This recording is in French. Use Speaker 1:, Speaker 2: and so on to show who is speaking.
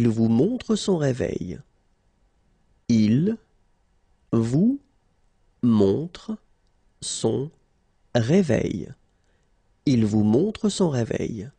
Speaker 1: Il vous montre son réveil. Il vous montre son réveil. Il vous montre son réveil.